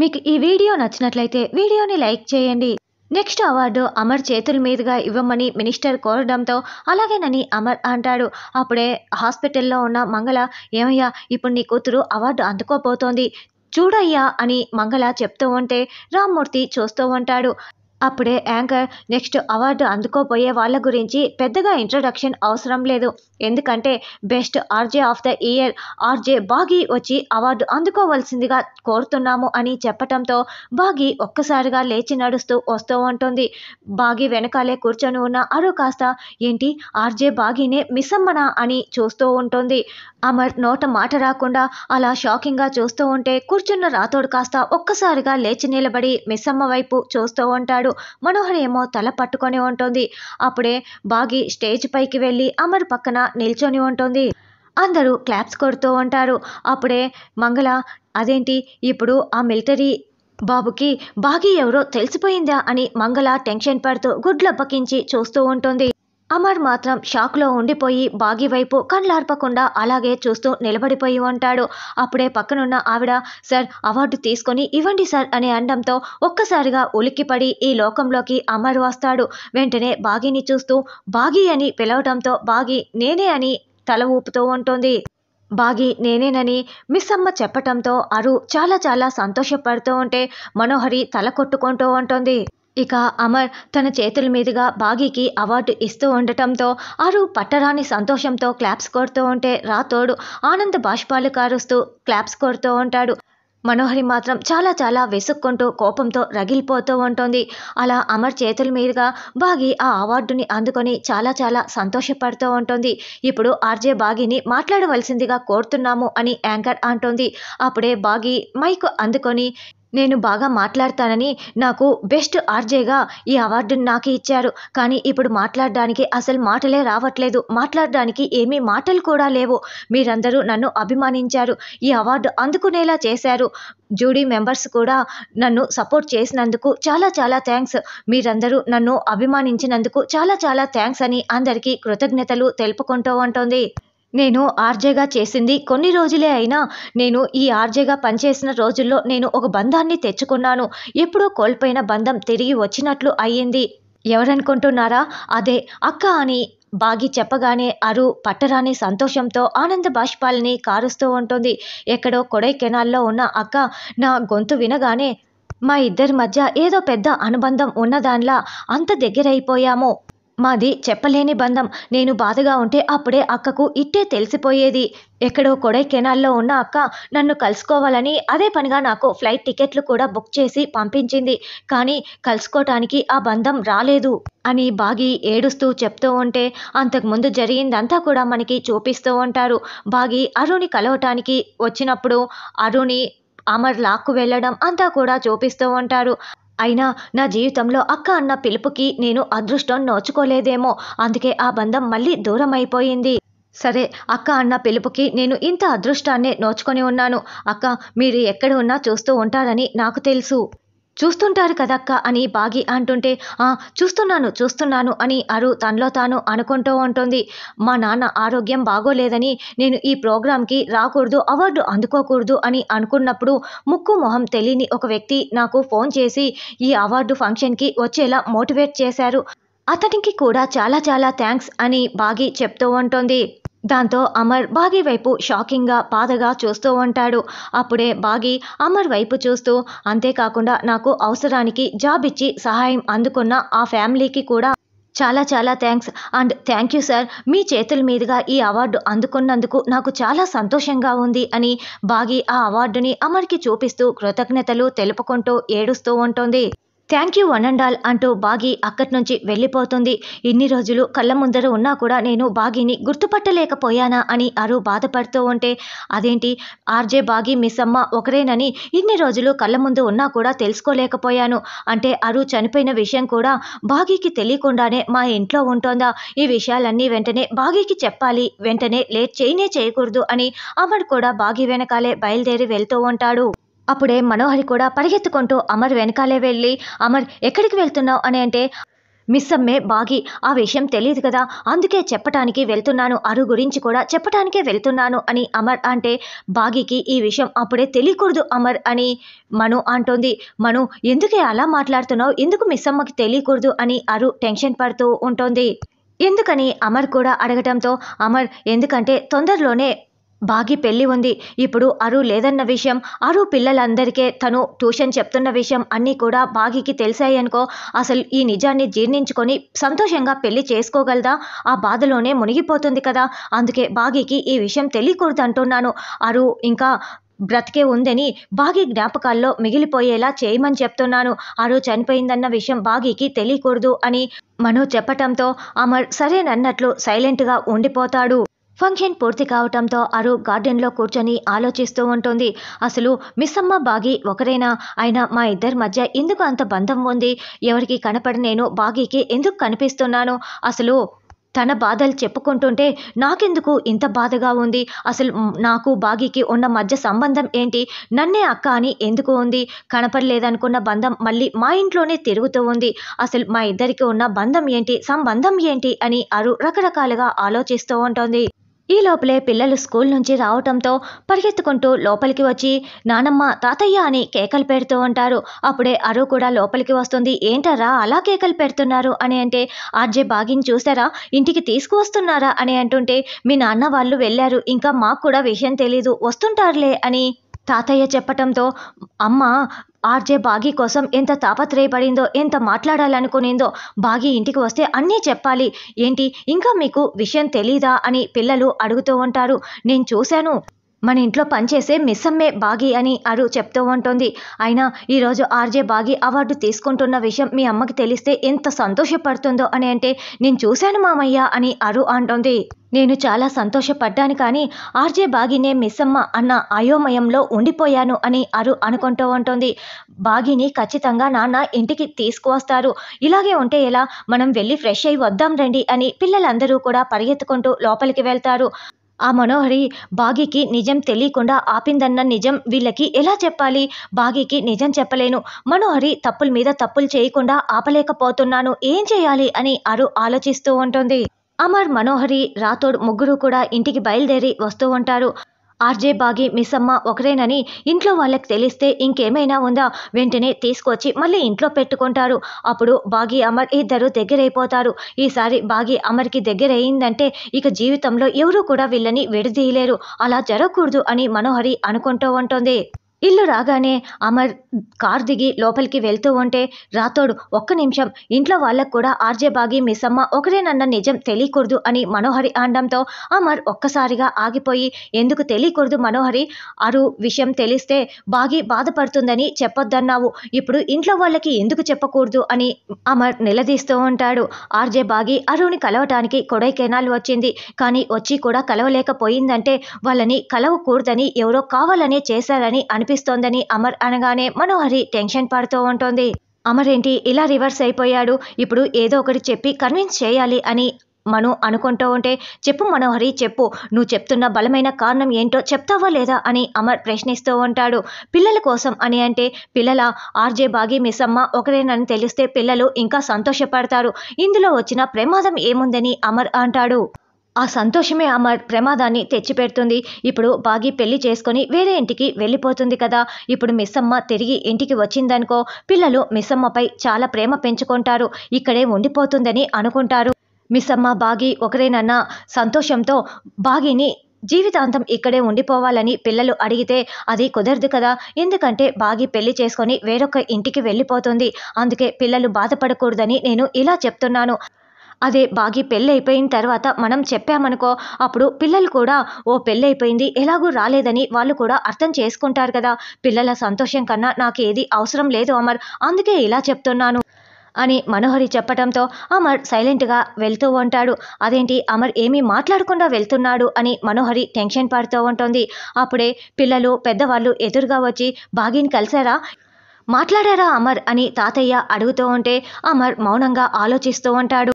మీకు ఈ వీడియో నచ్చినట్లయితే వీడియోని లైక్ చేయండి నెక్స్ట్ అవార్డు అమర్ చేతుల మీదుగా ఇవ్వమని మినిస్టర్ కోరడంతో అలాగేనని అమర్ అంటాడు అప్పుడే హాస్పిటల్లో ఉన్న మంగళ ఏమయ్యా ఇప్పుడు నీ కూతురు అవార్డు అందుకోపోతోంది చూడయ్యా అని మంగళ చెప్తూ ఉంటే రామ్మూర్తి చూస్తూ ఉంటాడు అప్పుడే యాంకర్ నెక్స్ట్ అవార్డు అందుకోబోయే వాళ్ళ గురించి పెద్దగా ఇంట్రడక్షన్ అవసరం లేదు ఎందుకంటే best RJ of the year RJ Bagi వచ్చి అవార్డు అందుకోవాల్సిందిగా కోరుతున్నాము అని చెప్పటంతో బాగీ ఒక్కసారిగా లేచి నడుస్తూ వస్తూ ఉంటుంది బాగీ వెనకాలే కూర్చొని ఉన్న అరు కాస్త ఏంటి ఆర్జే బాగీనే మిస్ అమ్మనా అని చూస్తూ ఉంటుంది అమర్ నోట మాట రాకుండా అలా షాకింగ్గా చూస్తూ ఉంటే కూర్చున్న రాతోడు కాస్త ఒక్కసారిగా లేచి నిలబడి మిస్సమ్మ వైపు చూస్తూ ఉంటాడు ఉంటాడు మనోహర్ ఏమో తల పట్టుకొని ఉంటుంది అప్పుడే బాగి స్టేజ్ పైకి వెళ్ళి అమర్ పక్కన నిల్చొని ఉంటుంది అందరూ క్లాప్స్ కొడుతూ ఉంటారు అప్పుడే మంగళ అదేంటి ఇప్పుడు ఆ మిలిటరీ బాబుకి బాగి ఎవరో తెలిసిపోయిందా అని మంగళ టెన్షన్ పడుతూ గుడ్లు గుడ్లప్పకించి చూస్తూ ఉంటుంది అమర్ మాత్రం షాక్లో ఉండిపోయి బాగి వైపు కళ్ళార్పకుండా అలాగే చూస్తూ నిలబడిపోయి ఉంటాడు అప్పుడే పక్కనున్న ఆవిడ సార్ అవార్డు తీసుకొని ఇవ్వండి సార్ అని అనడంతో ఒక్కసారిగా ఉలిక్కిపడి ఈ లోకంలోకి అమర్ వస్తాడు వెంటనే బాగిని చూస్తూ బాగి అని పిలవడంతో బాగి నేనే అని తల ఊపుతూ ఉంటుంది బాగి నేనేనని మిస్ అమ్మ చెప్పటంతో అరు చాలా చాలా సంతోషపడుతూ ఉంటే మనోహరి తల కొట్టుకుంటూ ఉంటుంది ఇక అమర్ తన చేతుల మీదుగా బాగీకి అవార్డు ఇస్తూ ఉండటంతో ఆరు పట్టరాని సంతోషంతో క్లాప్స్ కొడుతూ ఉంటే రాతోడు ఆనంద బాష్పాలు కారుస్తూ క్లాప్స్ కొడుతూ ఉంటాడు మనోహరి మాత్రం చాలా చాలా వెసుక్కుంటూ కోపంతో రగిలిపోతూ ఉంటుంది అలా అమర్ చేతుల మీదుగా బాగి ఆ అవార్డుని అందుకొని చాలా చాలా సంతోషపడుతూ ఉంటుంది ఇప్పుడు ఆర్జే బాగిని మాట్లాడవలసిందిగా కోరుతున్నాము అని యాంకర్ అంటుంది అప్పుడే బాగి మైక్ అందుకొని నేను బాగా మాట్లాడతానని నాకు బెస్ట్ ఆర్జేగా ఈ అవార్డును నాకు ఇచ్చారు కానీ ఇప్పుడు మాట్లాడడానికి అసలు మాటలే రావట్లేదు మాట్లాడడానికి ఏమీ మాటలు కూడా లేవు మీరందరూ నన్ను అభిమానించారు ఈ అవార్డు అందుకునేలా చేశారు జూడీ మెంబర్స్ కూడా నన్ను సపోర్ట్ చేసినందుకు చాలా చాలా థ్యాంక్స్ మీరందరూ నన్ను అభిమానించినందుకు చాలా చాలా థ్యాంక్స్ అని అందరికీ కృతజ్ఞతలు తెలుపుకుంటూ ఉంటుంది నేను ఆర్జేగా చేసింది కొన్ని రోజులే అయినా నేను ఈ ఆర్జేగా పనిచేసిన రోజుల్లో నేను ఒక బంధాన్ని తెచ్చుకున్నాను ఎప్పుడో కోల్పోయిన బంధం తిరిగి వచ్చినట్లు అయ్యింది ఎవరనుకుంటున్నారా అదే అక్క అని బాగి చెప్పగానే అరు పట్టరాని సంతోషంతో ఆనంద బాష్పాలని కారుస్తూ ఉంటుంది ఎక్కడో కొడైకెనాల్లో ఉన్న అక్క నా గొంతు వినగానే మా ఇద్దరి మధ్య ఏదో పెద్ద అనుబంధం ఉన్నదానిలా అంత దగ్గరైపోయాము మాది చెప్పలేని బంధం నేను బాధగా ఉంటే అప్పుడే అక్కకు ఇట్టే తెలిసిపోయేది ఎక్కడో కొడైకెనాల్లో ఉన్న అక్క నన్ను కలుసుకోవాలని అదే పనిగా నాకు ఫ్లైట్ టికెట్లు కూడా బుక్ చేసి పంపించింది కానీ కలుసుకోవటానికి ఆ బంధం రాలేదు అని బాగి ఏడుస్తూ చెప్తూ ఉంటే అంతకుముందు జరిగిందంతా కూడా మనకి చూపిస్తూ ఉంటారు బాగి అరుణి కలవటానికి వచ్చినప్పుడు అరుణి అమర్ లాక్కు వెళ్ళడం అంతా కూడా చూపిస్తూ ఉంటారు అయినా నా జీవితంలో అక్క అన్న పిలుపుకి నేను అదృష్టం నోచుకోలేదేమో అందుకే ఆ బంధం మళ్ళీ దూరం అయిపోయింది సరే అక్క అన్న పిలుపుకి నేను ఇంత అదృష్టాన్నే నోచుకొని ఉన్నాను అక్క మీరు ఎక్కడ ఉన్నా చూస్తూ ఉంటారని నాకు తెలుసు చూస్తుంటారు కదక్క అని బాగి అంటుంటే చూస్తున్నాను చూస్తున్నాను అని అరు తనలో తాను అనుకుంటూ ఉంటుంది మా నాన్న ఆరోగ్యం బాగోలేదని నేను ఈ ప్రోగ్రాంకి రాకూడదు అవార్డు అందుకోకూడదు అని అనుకున్నప్పుడు ముక్కు మొహం తెలియని ఒక వ్యక్తి నాకు ఫోన్ చేసి ఈ అవార్డు ఫంక్షన్కి వచ్చేలా మోటివేట్ చేశారు అతనికి కూడా చాలా చాలా థ్యాంక్స్ అని బాగి చెప్తూ ఉంటుంది దాంతో అమర్ బాగి వైపు షాకింగ్గా బాధగా చూస్తూ ఉంటాడు అప్పుడే బాగి అమర్ వైపు చూస్తూ అంతేకాకుండా నాకు అవసరానికి జాబ్ ఇచ్చి సహాయం అందుకున్న ఆ ఫ్యామిలీకి కూడా చాలా చాలా thanks and thank you sir మీ చేతుల మీదుగా ఈ అవార్డు అందుకున్నందుకు నాకు చాలా సంతోషంగా ఉంది అని బాగి ఆ అవార్డుని అమర్కి చూపిస్తూ కృతజ్ఞతలు తెలుపుకుంటూ ఏడుస్తూ ఉంటుంది thank you one and all అంటూ బాగి అక్కడి నుంచి వెళ్ళిపోతుంది ఇన్ని రోజులు కళ్ళ ముందర ఉన్నా కూడా నేను బాగిని గుర్తుపట్టలేకపోయానా అని అరు బాధపడుతూ ఉంటే అదేంటి ఆర్జే బాగి మిస్ అమ్మ ఒకరేనని ఇన్ని రోజులు కళ్ళ ముందు ఉన్నా కూడా తెలుసుకోలేకపోయాను అంటే అరు చనిపోయిన విషయం కూడా బాగీకి తెలియకుండానే మా ఇంట్లో ఉంటోందా ఈ విషయాలన్నీ వెంటనే బాగీకి చెప్పాలి వెంటనే లేట్ చేయనే చేయకూడదు అని అమడు కూడా బాగి వెనకాలే బయలుదేరి వెళ్తూ ఉంటాడు అప్పుడే మనోహరి కూడా పరిగెత్తుకుంటూ అమర్ వెనకాలే వెళ్ళి అమర్ ఎక్కడికి వెళ్తున్నావు అని అంటే మిస్ అమ్మే బాగి ఆ విషయం తెలియదు కదా అందుకే చెప్పటానికి వెళ్తున్నాను అరు గురించి కూడా చెప్పటానికే వెళ్తున్నాను అని అమర్ అంటే బాగికి ఈ విషయం అప్పుడే తెలియకూడదు అమర్ అని మను అంటోంది మను ఎందుకే అలా మాట్లాడుతున్నావు ఎందుకు మిస్ అమ్మకి తెలియకూడదు అని అరు టెన్షన్ పడుతూ ఉంటుంది ఎందుకని అమర్ కూడా అడగటంతో అమర్ ఎందుకంటే తొందరలోనే బాగి పెళ్ళి ఉంది ఇప్పుడు అరు లేదన్న విషయం అరు పిల్లలందరికీ తను ట్యూషన్ చెప్తున్న విషయం అన్నీ కూడా బాగికి తెలిసాయనుకో అసలు ఈ నిజాన్ని జీర్ణించుకొని సంతోషంగా పెళ్లి చేసుకోగలదా ఆ బాధలోనే మునిగిపోతుంది కదా అందుకే బాగీకి ఈ విషయం తెలియకూడదు అంటున్నాను అరు ఇంకా బ్రతికే ఉందని బాగి జ్ఞాపకాల్లో మిగిలిపోయేలా చేయమని చెప్తున్నాను అరు చనిపోయిందన్న విషయం బాగీకి తెలియకూడదు అని మనో చెప్పటంతో అమర్ సరేనన్నట్లు సైలెంట్గా ఉండిపోతాడు ఫంక్షన్ పూర్తి కావటంతో అరు గార్డెన్లో కూర్చొని ఆలోచిస్తూ ఉంటుంది అసలు మిస్సమ్మ బాగి ఒకరైనా ఆయన మా ఇద్దరి మధ్య ఎందుకు అంత బంధం ఉంది ఎవరికి కనపడి నేను బాగీకి ఎందుకు కనిపిస్తున్నాను అసలు తన బాధలు చెప్పుకుంటుంటే నాకెందుకు ఇంత బాధగా ఉంది అసలు నాకు బాగీకి ఉన్న మధ్య సంబంధం ఏంటి నన్నే అక్క అని ఎందుకు ఉంది కనపడలేదనుకున్న బంధం మళ్ళీ మా ఇంట్లోనే తిరుగుతూ ఉంది అసలు మా ఇద్దరికి ఉన్న బంధం ఏంటి సంబంధం ఏంటి అని అరు రకరకాలుగా ఆలోచిస్తూ ఉంటుంది ఈ లోపలే పిల్లలు స్కూల్ నుంచి రావటంతో పరిగెత్తుకుంటూ లోపలికి వచ్చి నానమ్మ తాతయ్య అని కేకలు పెడుతూ ఉంటారు అప్పుడే అరు కూడా లోపలికి వస్తుంది ఏంటరా అలా కేకలు పెడుతున్నారు అని అంటే ఆర్జే బాగిని చూసారా ఇంటికి తీసుకువస్తున్నారా అని అంటుంటే మీ నాన్న వాళ్ళు వెళ్ళారు ఇంకా మాకు కూడా విషయం తెలీదు వస్తుంటారులే అని తాతయ్య చెప్పటంతో అమ్మ ఆర్జే బాగి కోసం ఎంత తాపత్రయపడిందో ఎంత మాట్లాడాలనుకునిందో బాగి ఇంటికి వస్తే అన్నీ చెప్పాలి ఏంటి ఇంకా మీకు విషయం తెలీదా అని పిల్లలు అడుగుతూ ఉంటారు నేను చూశాను మన ఇంట్లో పనిచేసే మిస్సమ్మే బాగి అని అరు చెప్తూ ఉంటుంది అయినా ఈరోజు ఆర్జే బాగి అవార్డు తీసుకుంటున్న విషయం మీ అమ్మకి తెలిస్తే ఎంత సంతోషపడుతుందో అని అంటే నేను చూశాను మామయ్య అని అరు అంటుంది నేను చాలా సంతోషపడ్డాను కానీ ఆర్జే బాగినే మిస్సమ్మ అన్న అయోమయంలో ఉండిపోయాను అని అరు అనుకుంటూ ఉంటుంది బాగిని ఖచ్చితంగా నాన్న ఇంటికి తీసుకువస్తారు ఇలాగే ఉంటే ఎలా మనం వెళ్ళి ఫ్రెష్ అయి వద్దాం రండి అని పిల్లలందరూ కూడా పరిగెత్తుకుంటూ లోపలికి వెళ్తారు ఆ మనోహరి బాగీకి నిజం తెలియకుండా ఆపిందన్న నిజం వీళ్ళకి ఎలా చెప్పాలి బాగీకి నిజం చెప్పలేను మనోహరి తప్పుల మీద తప్పులు చేయకుండా ఆపలేకపోతున్నాను ఏం చేయాలి అని అరు ఆలోచిస్తూ ఉంటుంది అమర్ మనోహరి రాథోడ్ ముగ్గురు కూడా ఇంటికి బయలుదేరి వస్తూ ఉంటారు ఆర్జే బాగి మిస్సమ్మ ఒకరేనని ఇంట్లో వాళ్ళకి తెలిస్తే ఇంకేమైనా ఉందా వెంటనే తీసుకొచ్చి మళ్ళీ ఇంట్లో పెట్టుకుంటారు అప్పుడు బాగి అమర్ ఇద్దరు దగ్గరైపోతారు ఈసారి బాగి అమర్కి అయిందంటే ఇక జీవితంలో ఎవరూ కూడా వీళ్ళని విడదీయలేరు అలా జరగకూడదు అని మనోహరి అనుకుంటూ ఉంటుంది ఇల్లు రాగానే అమర్ కార్ దిగి లోపలికి వెళ్తూ ఉంటే రాతోడు ఒక్క నిమిషం ఇంట్లో వాళ్ళకు కూడా ఆర్జే బాగి మిస్సమ్మ ఒకరేనన్న నిజం తెలియకూడదు అని మనోహరి అనడంతో అమర్ ఒక్కసారిగా ఆగిపోయి ఎందుకు తెలియకూడదు మనోహరి అరు విషయం తెలిస్తే బాగి బాధపడుతుందని చెప్పొద్దన్నావు ఇప్పుడు ఇంట్లో వాళ్ళకి ఎందుకు చెప్పకూడదు అని అమర్ నిలదీస్తూ ఉంటాడు ఆర్జే బాగి అరుని కలవటానికి కొడైకెనాల్ వచ్చింది కానీ వచ్చి కూడా కలవలేకపోయిందంటే వాళ్ళని కలవకూడదని ఎవరో కావాలనే చేశారని అనిపి కనిపిస్తోందని అమర్ అనగానే మనోహరి టెన్షన్ పడుతూ ఉంటుంది అమర్ ఏంటి ఇలా రివర్స్ అయిపోయాడు ఇప్పుడు ఏదో ఒకటి చెప్పి కన్విన్స్ చేయాలి అని మను అనుకుంటూ ఉంటే చెప్పు మనోహరి చెప్పు నువ్వు చెప్తున్న బలమైన కారణం ఏంటో చెప్తావా లేదా అని అమర్ ప్రశ్నిస్తూ ఉంటాడు పిల్లల కోసం అని అంటే పిల్లల ఆర్జే బాగి మిస్ అమ్మ ఒకరేనని తెలిస్తే పిల్లలు ఇంకా సంతోషపడతారు ఇందులో వచ్చిన ప్రమాదం ఏముందని అమర్ అంటాడు ఆ సంతోషమే ఆమె ప్రమాదాన్ని తెచ్చిపెడుతుంది ఇప్పుడు బాగి పెళ్లి చేసుకొని వేరే ఇంటికి వెళ్ళిపోతుంది కదా ఇప్పుడు మిస్సమ్మ తిరిగి ఇంటికి వచ్చిందనుకో పిల్లలు మిస్సమ్మపై చాలా ప్రేమ పెంచుకుంటారు ఇక్కడే ఉండిపోతుందని అనుకుంటారు మిస్సమ్మ బాగి ఒకరేనన్న సంతోషంతో బాగిని జీవితాంతం ఇక్కడే ఉండిపోవాలని పిల్లలు అడిగితే అది కుదరదు కదా ఎందుకంటే బాగి పెళ్లి చేసుకొని వేరొక ఇంటికి వెళ్ళిపోతుంది అందుకే పిల్లలు బాధపడకూడదని నేను ఇలా చెప్తున్నాను అదే బాగి పెళ్ళి అయిపోయిన తర్వాత మనం చెప్పామనుకో అప్పుడు పిల్లలు కూడా ఓ పెళ్ళి అయిపోయింది ఎలాగూ రాలేదని వాళ్ళు కూడా అర్థం చేసుకుంటారు కదా పిల్లల సంతోషం కన్నా నాకు ఏది అవసరం లేదు అమర్ అందుకే ఇలా చెప్తున్నాను అని మనోహరి చెప్పటంతో అమర్ సైలెంట్గా వెళ్తూ ఉంటాడు అదేంటి అమర్ ఏమీ మాట్లాడకుండా వెళ్తున్నాడు అని మనోహరి టెన్షన్ పడుతూ ఉంటుంది అప్పుడే పిల్లలు పెద్దవాళ్ళు ఎదురుగా వచ్చి బాగిని కలిశారా మాట్లాడారా అమర్ అని తాతయ్య అడుగుతూ ఉంటే అమర్ మౌనంగా ఆలోచిస్తూ ఉంటాడు